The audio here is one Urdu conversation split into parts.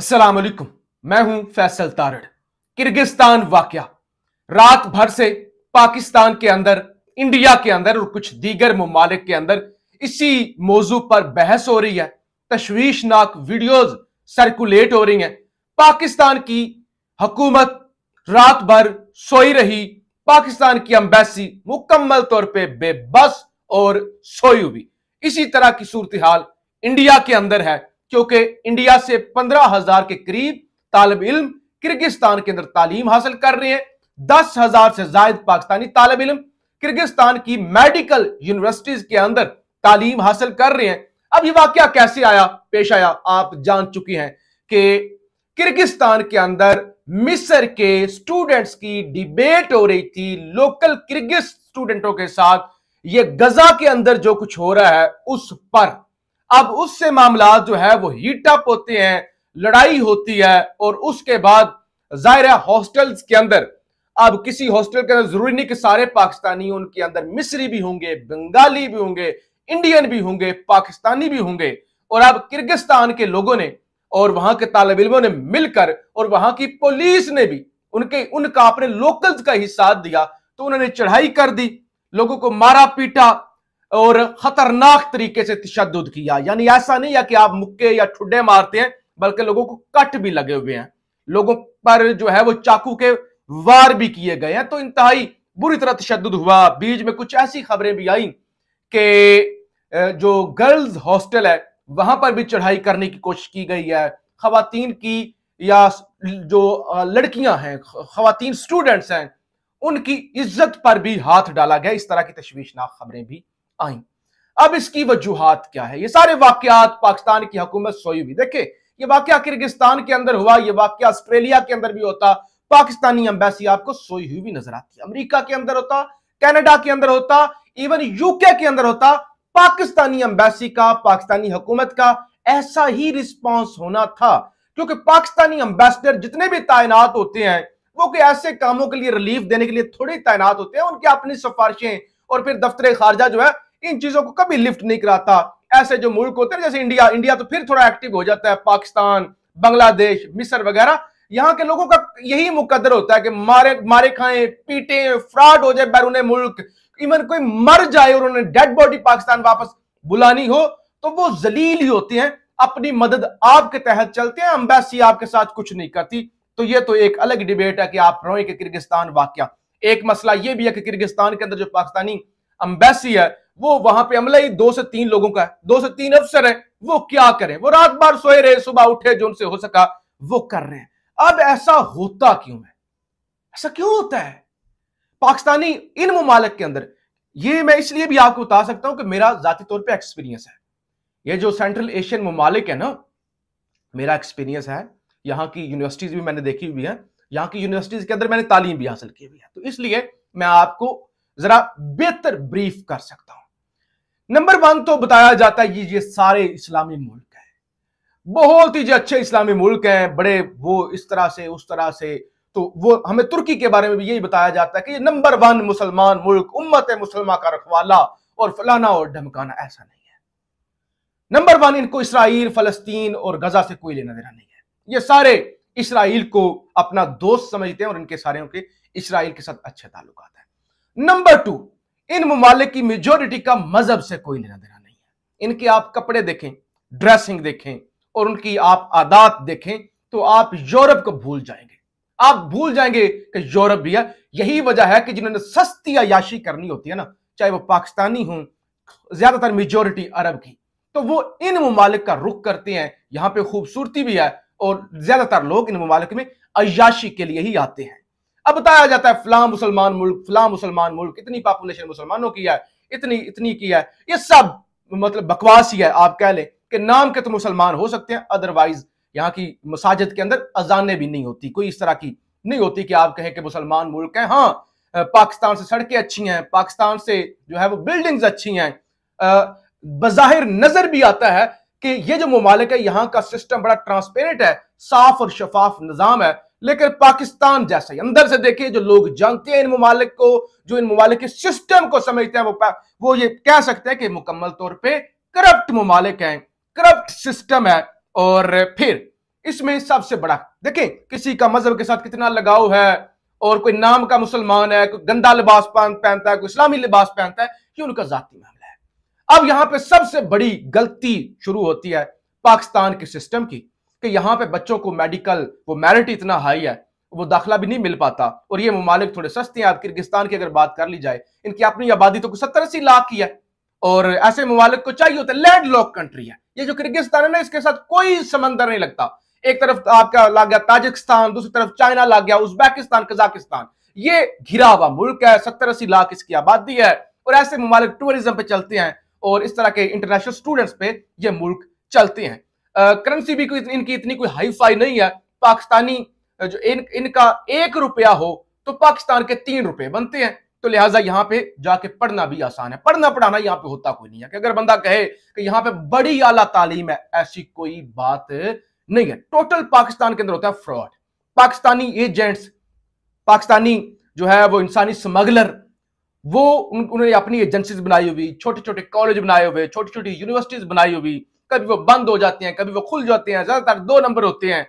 السلام علیکم میں ہوں فیصل تارڑ کرگستان واقعہ رات بھر سے پاکستان کے اندر انڈیا کے اندر اور کچھ دیگر ممالک کے اندر اسی موضوع پر بحث ہو رہی ہے تشویشناک ویڈیوز سرکولیٹ ہو رہی ہیں پاکستان کی حکومت رات بھر سوئی رہی پاکستان کی امبیسی مکمل طور پہ بے بس اور سوئی ہوئی اسی طرح کی صورتحال انڈیا کے اندر ہے کیونکہ انڈیا سے پندرہ ہزار کے قریب طالب علم کرگستان کے اندر تعلیم حاصل کر رہے ہیں دس ہزار سے زائد پاکستانی طالب علم کرگستان کی میڈیکل یونیورسٹیز کے اندر تعلیم حاصل کر رہے ہیں اب یہ واقعہ کیسے آیا پیش آیا آپ جان چکی ہیں کہ کرگستان کے اندر مصر کے اسٹوڈنٹس کی ڈیبیٹ ہو رہی تھی لوکل کرگس اسٹوڈنٹوں کے ساتھ یہ غزہ کے اندر جو کچھ ہو رہا ہے اس پر اب اس سے معاملات جو ہے وہ ہیٹ اپ ہوتے ہیں لڑائی ہوتی ہے اور اس کے بعد ظاہر ہے ہاسٹلز کے اندر اب کسی ہاسٹل کے اندر ضروری نہیں کہ سارے پاکستانی ان کے اندر مصری بھی ہوں گے بنگالی بھی ہوں گے انڈین بھی ہوں گے پاکستانی بھی ہوں گے اور اب کرگستان کے لوگوں نے اور وہاں کے طالب علموں نے مل کر اور وہاں کی پولیس نے بھی ان کے ان کا اپنے لوکلز کا ہی ساتھ دیا تو انہوں نے چڑھائی کر دی لوگوں کو مارا پیٹا اور خطرناک طریقے سے تشدد کیا یعنی ایسا نہیں ہے کہ آپ مکے یا ٹھڈے مارتے ہیں بلکہ لوگوں کو کٹ بھی لگے ہوئے ہیں لوگوں پر جو ہے وہ چاقو کے وار بھی کیے گئے ہیں تو انتہائی بری طرح تشدد ہوا بیچ میں کچھ ایسی خبریں بھی آئیں کہ جو گرلز ہاسٹل ہے وہاں پر بھی چڑھائی کرنے کی کوشش کی گئی ہے خواتین کی یا جو لڑکیاں ہیں خواتین سٹوڈنٹس ہیں ان کی عزت پر بھی ہاتھ ڈالا گیا اس طرح کی تشویشناک خبریں بھی آئیں اب اس کی وجوہات کیا ہے یہ سارے واقعات پاکستان کی حکومت سوئی ہوئی دیکھیں یہ واقعہ کرگستان کے اندر ہوا یہ واقعہ آسٹریلیا کے اندر بھی ہوتا پاکستانی امبیسی آپ کو سوئی ہوئی بھی نظر آتی امریکہ کے اندر ہوتا کینیڈا کے اندر ہوتا ایون یو کے کے اندر ہوتا پاکستانی امبیسی کا پاکستانی حکومت کا ایسا ہی رسپانس ہونا تھا کیونکہ پاکستانی امبیسڈر جتنے بھی تعینات ہوتے ہیں وہ کہ ایسے کاموں کے لیے ریلیف دینے کے لیے تھوڑی تعینات ہوتے ہیں ان کے اپنی سفارشیں اور پھر دفتر خارجہ جو ہے ان چیزوں کو کبھی لفٹ نہیں کراتا ایسے جو ملک ہوتے ہیں جیسے انڈیا انڈیا تو پھر تھوڑا ایکٹیو ہو جاتا ہے پاکستان بنگلہ دیش مصر وغیرہ یہاں کے لوگوں کا یہی مقدر ہوتا ہے کہ مارے مارے کھائیں فراڈ ہو جائے جائے بیرون ملک ایون کوئی مر اور ڈیڈ باڈی پاکستان واپس بلانی ہو تو وہ ذلیل ہی ہوتے ہیں اپنی مدد آپ کے تحت چلتے ہیں امبیسی آپ کے ساتھ کچھ نہیں کرتی تو یہ تو ایک الگ ڈیبیٹ ہے کہ آپ روئیں کہ کرگستان واقعہ ایک مسئلہ یہ بھی ہے کہ کرگستان کے اندر جو پاکستانی امبیسی ہے وہ وہاں پہ عملہ ہی دو سے تین لوگوں کا ہے دو سے تین افسر ہیں وہ کیا کریں وہ رات بار سوئے رہے صبح اٹھے جو ان سے ہو سکا وہ کر رہے ہیں اب ایسا ہوتا کیوں ہے ایسا کیوں ہوتا ہے پاکستانی ان ممالک کے اندر یہ میں اس لیے بھی آپ کو بتا سکتا ہوں کہ میرا ذاتی طور پہ ایکسپیرینس ہے یہ جو سینٹرل ایشین ممالک ہے نا میرا ایکسپیرینس ہے یہاں کی یونیورسٹیز بھی میں نے دیکھی ہوئی ہیں یہاں کی یونیورسٹیز کے اندر میں نے تعلیم بھی حاصل کی ہوئی ہے تو اس لیے میں آپ کو ذرا بہتر بریف کر سکتا ہوں نمبر ون تو بتایا جاتا ہے یہ سارے اسلامی ملک ہیں بہت ہی جو اچھے اسلامی ملک ہیں بڑے وہ اس طرح سے اس طرح سے تو وہ ہمیں ترکی کے بارے میں بھی یہی بتایا جاتا ہے کہ یہ نمبر ون مسلمان ملک امت مسلمہ کا رکھوالا اور فلانا اور ڈھمکانا ایسا نہیں ہے نمبر ون ان کو اسرائیل فلسطین اور غزہ سے کوئی لینا دینا نہیں ہے یہ سارے اسرائیل کو اپنا دوست سمجھتے ہیں اور ان کے سارے کے اسرائیل کے ساتھ اچھے تعلقات ہیں نمبر ٹو ان ممالک کی میجورٹی کا مذہب سے کوئی لینا دینا نہیں ہے ان کے آپ کپڑے دیکھیں ڈریسنگ دیکھیں اور ان کی آپ آدات دیکھیں تو آپ یورپ کو بھول جائیں گے آپ بھول جائیں گے کہ یورپ بھی ہے یہی وجہ ہے کہ جنہوں نے سستی عیاشی کرنی ہوتی ہے نا چاہے وہ پاکستانی ہوں زیادہ تر میجورٹی عرب کی تو وہ ان ممالک کا رخ کرتے ہیں یہاں پہ خوبصورتی بھی ہے اور زیادہ تر لوگ ان ممالک میں عیاشی کے لیے ہی آتے ہیں اب بتایا جاتا ہے فلاں مسلمان ملک فلاں مسلمان ملک اتنی پاپولیشن مسلمانوں کی ہے اتنی اتنی کی ہے یہ سب مطلب بکواس ہی ہے آپ کہہ لیں کہ نام کے تو مسلمان ہو سکتے ہیں ادروائز یہاں کی مساجد کے اندر اذانیں بھی نہیں ہوتی کوئی اس طرح کی نہیں ہوتی کہ آپ کہیں کہ مسلمان ملک ہیں ہاں پاکستان سے سڑکیں اچھی ہیں پاکستان سے جو ہے وہ بلڈنگز اچھی ہیں بظاہر نظر بھی آتا ہے کہ یہ جو ممالک ہے یہاں کا سسٹم بڑا ٹرانسپیرنٹ ہے صاف اور شفاف نظام ہے لیکن پاکستان جیسا ہی اندر سے دیکھیں جو لوگ جانتے ہیں ان ممالک کو جو ان ممالک کے سسٹم کو سمجھتے ہیں وہ یہ کہہ سکتے ہیں کہ مکمل طور پہ کرپٹ ممالک ہیں کرپٹ سسٹم ہے اور پھر اس میں سب سے بڑا دیکھیں کسی کا مذہب کے ساتھ کتنا لگاؤ ہے اور کوئی نام کا مسلمان ہے کوئی گندا لباس پہنتا ہے کوئی اسلامی لباس پہنتا ہے یہ ان کا ذاتی معاملہ ہے اب یہاں پہ سب سے بڑی غلطی شروع ہوتی ہے پاکستان کے سسٹم کی کہ یہاں پہ بچوں کو میڈیکل وہ میرٹ اتنا ہائی ہے وہ داخلہ بھی نہیں مل پاتا اور یہ ممالک تھوڑے سستے ہیں آپ کرگستان کی اگر بات کر لی جائے ان کی اپنی آبادی تو ستر اسی لاکھ ہی ہے اور ایسے ممالک کو چاہیے ہوتا لینڈ لاک کنٹری ہے یہ جو کرگستان ہے نا اس کے ساتھ کوئی سمندر نہیں لگتا ایک طرف آپ کا لگ گیا تاجکستان دوسری طرف چائنا لگ گیا کزاکستان یہ گھرا ہوا ملک ہے ستر اسی لاکھ اس کی آبادی ہے اور ایسے ممالک ٹوریزم پہ چلتے ہیں اور اس طرح کے انٹرنیشنل سٹوڈنٹس پہ یہ ملک چلتے ہیں کرنسی بھی ان کی اتنی کوئی ہائی فائی نہیں ہے پاکستانی جو ان کا ایک روپیہ ہو تو پاکستان کے تین روپے بنتے ہیں تو لہٰذا یہاں پہ جا کے پڑھنا بھی آسان ہے پڑھنا پڑھانا یہاں پہ ہوتا کوئی نہیں ہے کہ اگر بندہ کہے کہ یہاں پہ بڑی اعلیٰ تعلیم ہے ایسی کوئی بات نہیں ہے ٹوٹل پاکستان کے اندر ہوتا ہے فراڈ پاکستانی ایجنٹس پاکستانی جو ہے وہ انسانی سمگلر وہ انہوں نے اپنی ایجنسیز بنائی ہوئی چھوٹے چھوٹے کالج بنائے ہوئے چھوٹی چھوٹی یونیورسٹیز بنائی ہوئی کبھی وہ بند ہو جاتے ہیں کبھی وہ کھل جاتے ہیں زیادہ تر دو نمبر ہوتے ہیں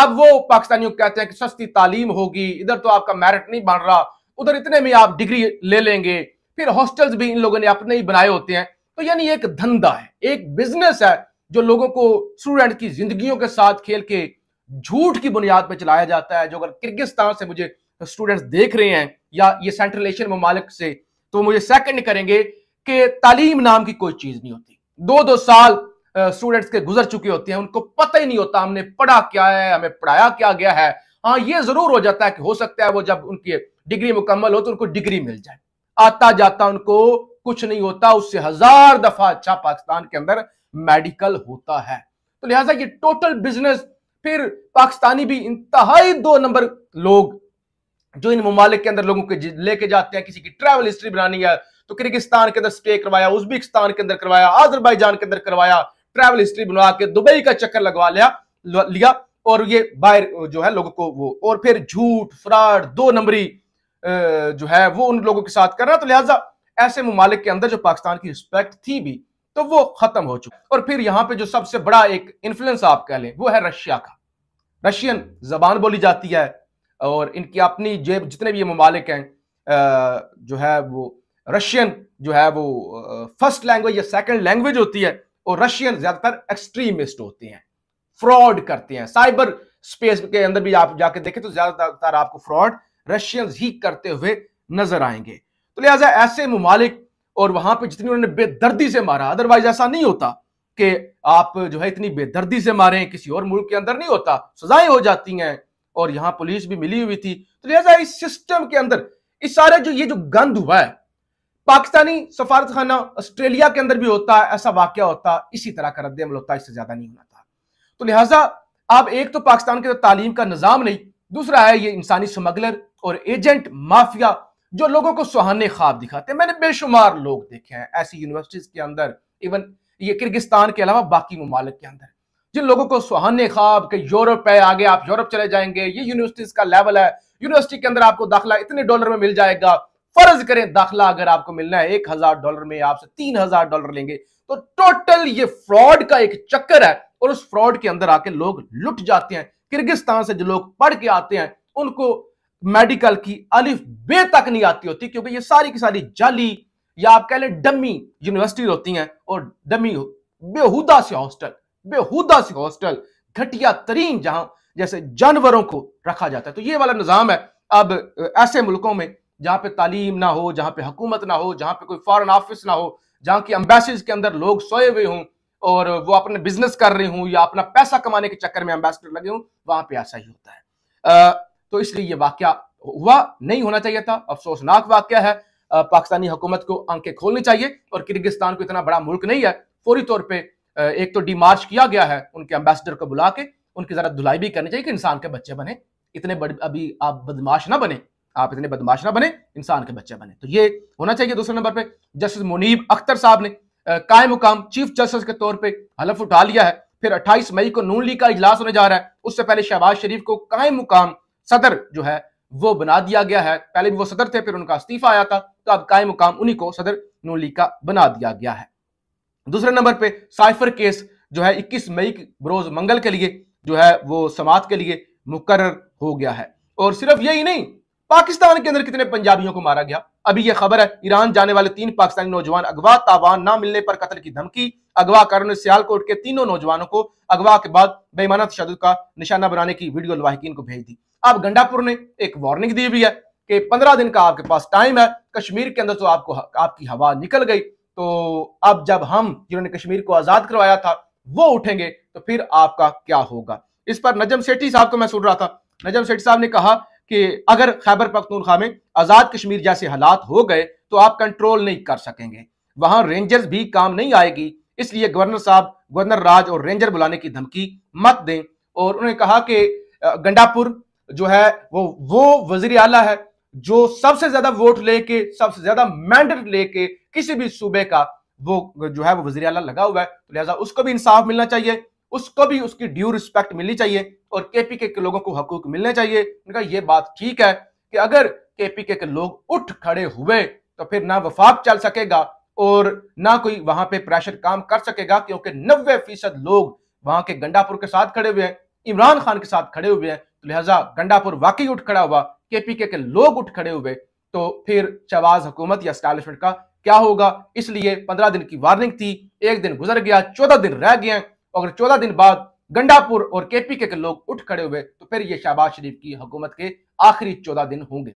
اب وہ پاکستانیوں کو کہتے ہیں کہ سستی تعلیم ہوگی ادھر تو آپ کا میرٹ نہیں بڑھ رہا ادھر اتنے میں آپ ڈگری لے لیں گے پھر ہاسٹلز بھی ان لوگوں نے اپنے ہی بنائے ہوتے ہیں تو یعنی ایک دھندا ہے ایک بزنس ہے جو لوگوں کو اسٹوڈنٹ کی زندگیوں کے ساتھ کھیل کے جھوٹ کی بنیاد پہ چلایا جاتا ہے جو اگر کرگستان سے مجھے اسٹوڈنٹس دیکھ رہے ہیں یا یہ سینٹرل ایشین ممالک سے تو مجھے سیکنڈ کریں گے کہ تعلیم نام کی کوئی چیز نہیں ہوتی دو دو سال اسٹوڈینٹس کے گزر چکے ہوتے ہیں ان کو پتہ ہی نہیں ہوتا ہم نے پڑھا کیا ہے ہمیں پڑھایا کیا گیا ہے ہاں یہ ضرور ہو جاتا ہے کہ ہو سکتا ہے وہ جب ان کی ڈگری مکمل ہو تو ان کو ڈگری مل جائے آتا جاتا ان کو کچھ نہیں ہوتا اس سے ہزار دفعہ اچھا پاکستان کے اندر میڈیکل ہوتا ہے تو لہٰذا یہ ٹوٹل بزنس پھر پاکستانی بھی انتہائی دو نمبر لوگ جو ان ممالک کے اندر لوگوں کے جی، لے کے جاتے ہیں کسی کی ٹریول ہسٹری بنانی ہے تو کرگستان کے اندر سٹے کروایا ازبیکستان کے اندر کروایا آذربائی جان کے اندر کروایا ٹریول ہسٹری بنوا کے دبئی کا چکر لگوا لیا لیا اور یہ باہر جو جو ہے ہے لوگوں لوگوں کو وہ وہ اور پھر جھوٹ فراڈ دو نمبری ان کے ساتھ تو لہٰذا ایسے ممالک کے اندر جو پاکستان کی رسپیکٹ تھی بھی تو وہ ختم ہو چکی اور پھر یہاں پہ جو سب سے بڑا ایک انفلوئنس آپ کہہ لیں وہ ہے رشیا کا رشین زبان بولی جاتی ہے اور ان کی اپنی جتنے بھی یہ ممالک ہیں جو ہے وہ رشین جو ہے وہ فرسٹ لینگویج یا سیکنڈ لینگویج ہوتی ہے اور رشین زیادہ تر ایکسٹریمسٹ ہوتے ہیں فراڈ کرتے ہیں سائبر سپیس کے اندر بھی آپ جا کے دیکھیں تو زیادہ تر آپ کو فراڈ رشینز ہی کرتے ہوئے نظر آئیں گے تو لہٰذا ایسے ممالک اور وہاں پہ جتنی انہوں نے بے دردی سے مارا ادروائز ایسا نہیں ہوتا کہ آپ جو ہے اتنی بے دردی سے ماریں کسی اور ملک کے اندر نہیں ہوتا سزائیں ہو جاتی ہیں اور یہاں پولیس بھی ملی ہوئی تھی تو لہٰذا اس سسٹم کے اندر اس سارے جو یہ جو گند ہوا ہے پاکستانی سفارت خانہ آسٹریلیا کے اندر بھی ہوتا ہے ایسا واقعہ ہوتا ہے اسی طرح کا رد عمل ہوتا ہے اس سے زیادہ نہیں ہونا تھا تو لہٰذا آپ ایک تو پاکستان کے تعلیم کا نظام نہیں دوسرا ہے یہ انسانی سمگلر اور ایجنٹ مافیا جو لوگوں کو سہانے خواب دکھاتے ہیں میں نے بے شمار لوگ دیکھے ہیں ایسی یونیورسٹیز کے اندر ایون یہ کرگستان کے علاوہ باقی ممالک کے اندر جن لوگوں کو سہانے خواب کہ یورپ ہے آگے آپ یورپ چلے جائیں گے یہ یونیورسٹیز کا لیول ہے یونیورسٹی کے اندر آپ کو داخلہ اتنے ڈالر میں مل جائے گا فرض کریں داخلہ اگر آپ کو ملنا ہے ایک ہزار ڈالر میں آپ سے تین ہزار ڈالر لیں گے تو ٹوٹل یہ فراڈ کا ایک چکر ہے اور اس فراڈ کے اندر آ کے لوگ لٹ جاتے ہیں کرگستان سے جو لوگ پڑھ کے آتے ہیں ان کو میڈیکل کی الف بے تک نہیں آتی ہوتی کیونکہ یہ ساری کی ساری جالی یا آپ کہہ لیں ڈمی یونیورسٹیز ہوتی ہیں اور ڈمی بےحدا سے ہاسٹل بےحدا سے ہاسٹل گھٹیا ترین جہاں جیسے جانوروں کو رکھا جاتا ہے تو یہ والا نظام ہے اب ایسے ملکوں میں جہاں پہ تعلیم نہ ہو جہاں پہ حکومت نہ ہو جہاں پہ کوئی فارن آفس نہ ہو جہاں کی امبیسیز کے اندر لوگ سوئے ہوئے ہوں اور وہ اپنے بزنس کر رہے ہوں یا اپنا پیسہ کمانے کے چکر میں امبیسڈر لگے ہوں وہاں پہ ایسا ہی ہوتا ہے تو اس لیے یہ واقعہ ہوا نہیں ہونا چاہیے تھا افسوسناک واقعہ ہے پاکستانی حکومت کو آنکھیں کھولنی چاہیے اور کرگستان کو اتنا بڑا ملک نہیں ہے فوری طور پہ ایک تو ڈی مارچ کیا گیا ہے ان کے امبیسڈر کو بلا کے ان کی ذرا دھلائی بھی کرنی چاہیے کہ انسان کے بچے بنے اتنے بڑے ابھی آپ بدماش نہ بنے آپ اتنے بدماش نہ بنے انسان کے بچے بنے تو یہ ہونا چاہیے دوسرے نمبر پہ جسٹس منیب اختر صاحب نے قائم مقام چیف جسٹس کے طور پہ حلف اٹھا لیا ہے پھر اٹھائیس مئی کو نون لیگ کا اجلاس ہونے جا رہا ہے اس سے پہلے شہباز شریف کو قائم مقام صدر جو ہے وہ بنا دیا گیا ہے پہلے بھی وہ صدر تھے پھر ان کا استعفیٰ آیا تھا تو اب قائم مقام انہی کو صدر نون لیگ کا بنا دیا گیا ہے دوسرے نمبر پہ سائفر کیس جو ہے اکیس مئی بروز منگل کے لیے جو ہے وہ سماعت کے لیے مقرر ہو گیا ہے اور صرف یہی نہیں پاکستان کے اندر کتنے پنجابیوں کو مارا گیا ابھی یہ خبر ہے ایران جانے والے تین پاکستانی نوجوان اگوا تاوان نہ ملنے پر قتل کی دھمکی اگوا کر سیال کوٹ کے تینوں نوجوانوں کو اگوا کے بعد بےمانہ تشدد کا نشانہ بنانے کی ویڈیو لواحقین کو بھیج دی اب گنڈا پور نے ایک وارننگ دی ہے کہ پندرہ دن کا آپ کے پاس ٹائم ہے کشمیر کے اندر تو آپ کو آپ کی ہوا نکل گئی تو اب جب ہم جنہوں نے کشمیر کو آزاد کروایا تھا وہ اٹھیں گے تو پھر آپ کا کیا ہوگا اس پر نجم سیٹھی صاحب کو میں سن رہا تھا نجم سیٹھی صاحب نے کہا کہ اگر خیبر میں آزاد کشمیر جیسے حالات ہو گئے تو آپ کنٹرول نہیں کر سکیں گے وہاں رینجرز بھی کام نہیں آئے گی اس لیے گورنر صاحب گورنر راج اور رینجر بلانے کی دھمکی مت دیں اور انہوں نے کہا کہ گنڈا پور جو ہے وہ وہ وزیر اعلیٰ ہے جو سب سے زیادہ ووٹ لے کے سب سے زیادہ مینڈٹ لے کے کسی بھی صوبے کا وہ جو ہے وہ وزیر اعلیٰ لگا ہوا ہے لہٰذا اس کو بھی انصاف ملنا چاہیے اس کو بھی اس کی ڈیو رسپیکٹ ملنی چاہیے اور کے پی کے کے لوگوں کو حقوق ملنے چاہیے یہ بات ٹھیک ہے کہ اگر کے پی کے کے لوگ اٹھ کھڑے ہوئے تو پھر نہ وفاق چل سکے گا اور نہ کوئی وہاں پہ پریشر کام کر سکے گا کیونکہ نوے فیصد لوگ وہاں کے گنڈا پور کے ساتھ کھڑے ہوئے ہیں عمران خان کے ساتھ کھڑے ہوئے ہیں لہٰذا گنڈا پور واقعی اٹھ کھڑا ہوا کے پی کے کے لوگ اٹھ کھڑے ہوئے تو پھر شواز حکومت یا اسٹیبلشمنٹ کا کیا ہوگا اس لیے پندرہ دن کی وارننگ تھی ایک دن گزر گیا چودہ دن رہ گئے اگر چودہ دن بعد گنڈا پور اور کے پی کے کے لوگ اٹھ کھڑے ہوئے تو پھر یہ شہباز شریف کی حکومت کے آخری چودہ دن ہوں گے